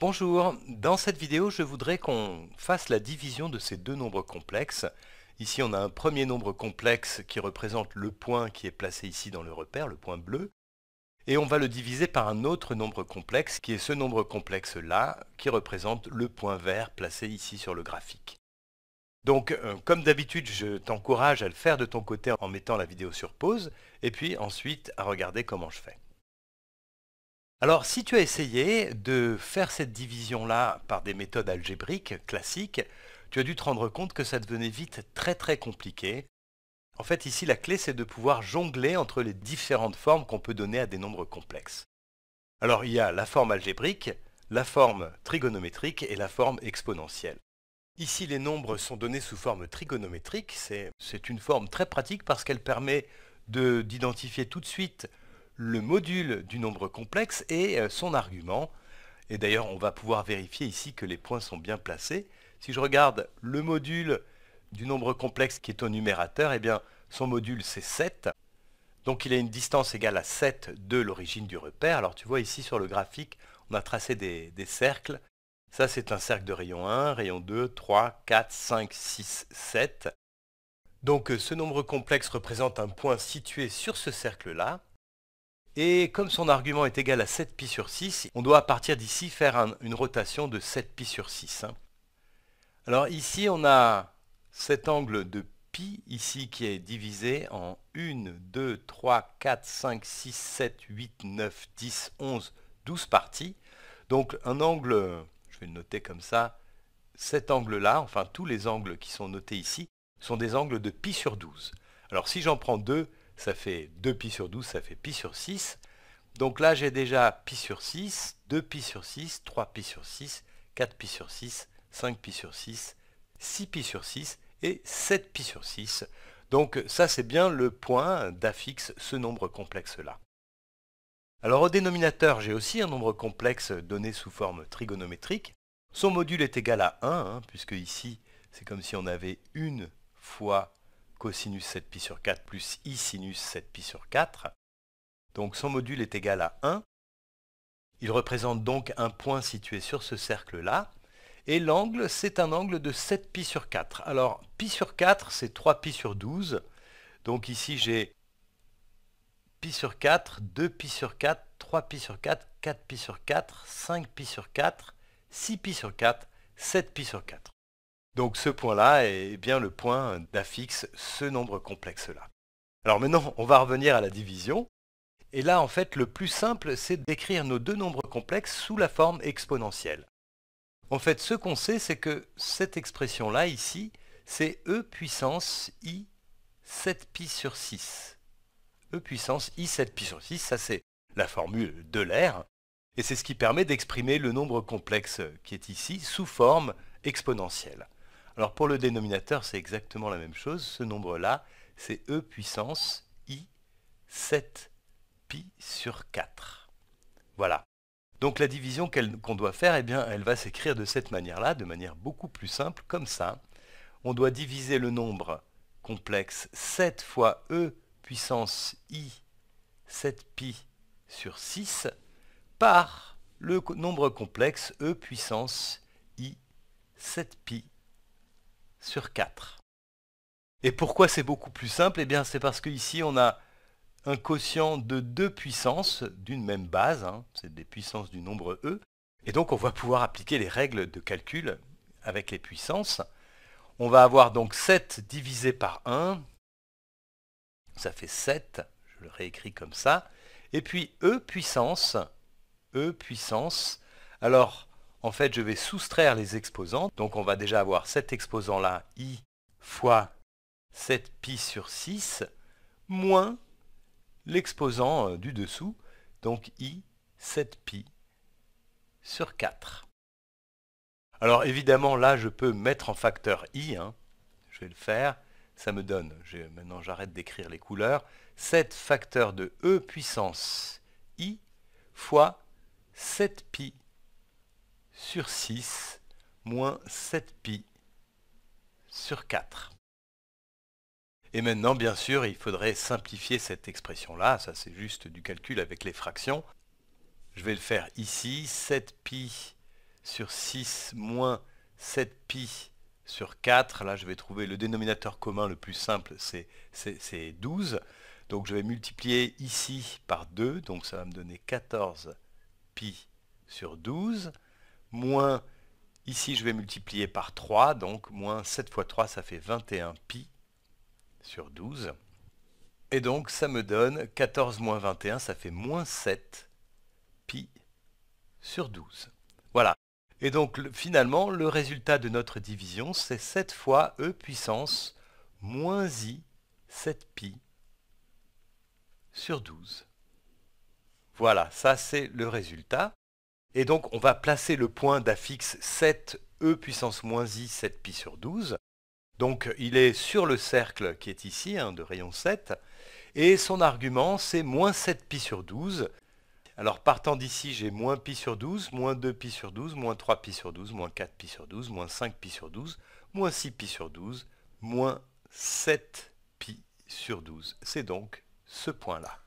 Bonjour, dans cette vidéo je voudrais qu'on fasse la division de ces deux nombres complexes. Ici on a un premier nombre complexe qui représente le point qui est placé ici dans le repère, le point bleu, et on va le diviser par un autre nombre complexe qui est ce nombre complexe là, qui représente le point vert placé ici sur le graphique. Donc euh, comme d'habitude je t'encourage à le faire de ton côté en mettant la vidéo sur pause, et puis ensuite à regarder comment je fais. Alors, si tu as essayé de faire cette division-là par des méthodes algébriques classiques, tu as dû te rendre compte que ça devenait vite très très compliqué. En fait, ici, la clé, c'est de pouvoir jongler entre les différentes formes qu'on peut donner à des nombres complexes. Alors, il y a la forme algébrique, la forme trigonométrique et la forme exponentielle. Ici, les nombres sont donnés sous forme trigonométrique. C'est une forme très pratique parce qu'elle permet d'identifier tout de suite le module du nombre complexe et euh, son argument. Et d'ailleurs, on va pouvoir vérifier ici que les points sont bien placés. Si je regarde le module du nombre complexe qui est au numérateur, eh bien, son module, c'est 7. Donc, il a une distance égale à 7 de l'origine du repère. Alors, tu vois ici sur le graphique, on a tracé des, des cercles. Ça, c'est un cercle de rayon 1, rayon 2, 3, 4, 5, 6, 7. Donc, euh, ce nombre complexe représente un point situé sur ce cercle-là. Et comme son argument est égal à 7pi sur 6, on doit à partir d'ici faire une rotation de 7pi sur 6. Hein. Alors ici, on a cet angle de pi ici qui est divisé en 1, 2, 3, 4, 5, 6, 7, 8, 9, 10, 11, 12 parties. Donc un angle, je vais le noter comme ça, cet angle-là, enfin tous les angles qui sont notés ici, sont des angles de pi sur 12. Alors si j'en prends deux, ça fait 2pi sur 12, ça fait pi sur 6. Donc là, j'ai déjà pi sur 6, 2pi sur 6, 3pi sur 6, 4pi sur 6, 5pi sur 6, 6pi sur 6 et 7pi sur 6. Donc ça, c'est bien le point d'affixe ce nombre complexe-là. Alors au dénominateur, j'ai aussi un nombre complexe donné sous forme trigonométrique. Son module est égal à 1, hein, puisque ici, c'est comme si on avait 1 fois cosinus 7pi sur 4 plus i sinus 7pi sur 4. Donc son module est égal à 1. Il représente donc un point situé sur ce cercle-là. Et l'angle, c'est un angle de 7pi sur 4. Alors, pi sur 4, c'est 3pi sur 12. Donc ici, j'ai pi sur 4, 2pi sur 4, 3pi sur 4, 4pi sur 4, 5pi sur 4, 6pi sur 4, 7pi sur 4. Donc ce point-là est bien le point d'affixe ce nombre complexe-là. Alors maintenant, on va revenir à la division. Et là, en fait, le plus simple, c'est d'écrire nos deux nombres complexes sous la forme exponentielle. En fait, ce qu'on sait, c'est que cette expression-là, ici, c'est e puissance i 7pi sur 6. e puissance i 7pi sur 6, ça c'est la formule de l'air. Et c'est ce qui permet d'exprimer le nombre complexe qui est ici sous forme exponentielle. Alors pour le dénominateur, c'est exactement la même chose. Ce nombre-là, c'est e puissance i 7 pi sur 4. Voilà. Donc la division qu'on doit faire, eh bien, elle va s'écrire de cette manière-là, de manière beaucoup plus simple, comme ça. On doit diviser le nombre complexe 7 fois e puissance i 7 pi sur 6 par le nombre complexe e puissance i 7 pi sur 4. Et pourquoi c'est beaucoup plus simple Eh bien c'est parce qu'ici on a un quotient de deux puissances d'une même base, hein. c'est des puissances du nombre E, et donc on va pouvoir appliquer les règles de calcul avec les puissances. On va avoir donc 7 divisé par 1, ça fait 7, je le réécris comme ça, et puis E puissance, E puissance, alors en fait, je vais soustraire les exposants. Donc, on va déjà avoir cet exposant-là, i fois 7pi sur 6, moins l'exposant euh, du dessous, donc i 7pi sur 4. Alors évidemment, là, je peux mettre en facteur i, hein. je vais le faire, ça me donne, maintenant j'arrête d'écrire les couleurs, 7 facteur de e puissance i fois 7pi sur 6 moins 7pi sur 4. Et maintenant, bien sûr, il faudrait simplifier cette expression-là. Ça, c'est juste du calcul avec les fractions. Je vais le faire ici. 7pi sur 6 moins 7pi sur 4. Là, je vais trouver le dénominateur commun le plus simple, c'est 12. Donc, je vais multiplier ici par 2. Donc, ça va me donner 14pi sur 12 moins, ici je vais multiplier par 3, donc moins 7 fois 3, ça fait 21 pi sur 12. Et donc ça me donne 14 moins 21, ça fait moins 7 pi sur 12. Voilà. Et donc finalement, le résultat de notre division, c'est 7 fois e puissance moins i 7 pi sur 12. Voilà, ça c'est le résultat. Et donc, on va placer le point d'affixe 7 e puissance moins i 7 pi sur 12. Donc, il est sur le cercle qui est ici, hein, de rayon 7. Et son argument, c'est moins 7 pi sur 12. Alors, partant d'ici, j'ai moins pi sur 12, moins 2 pi sur 12, moins 3 pi sur 12, moins 4 pi sur 12, moins 5 pi sur 12, moins 6 pi sur 12, moins 7 pi sur 12. C'est donc ce point-là.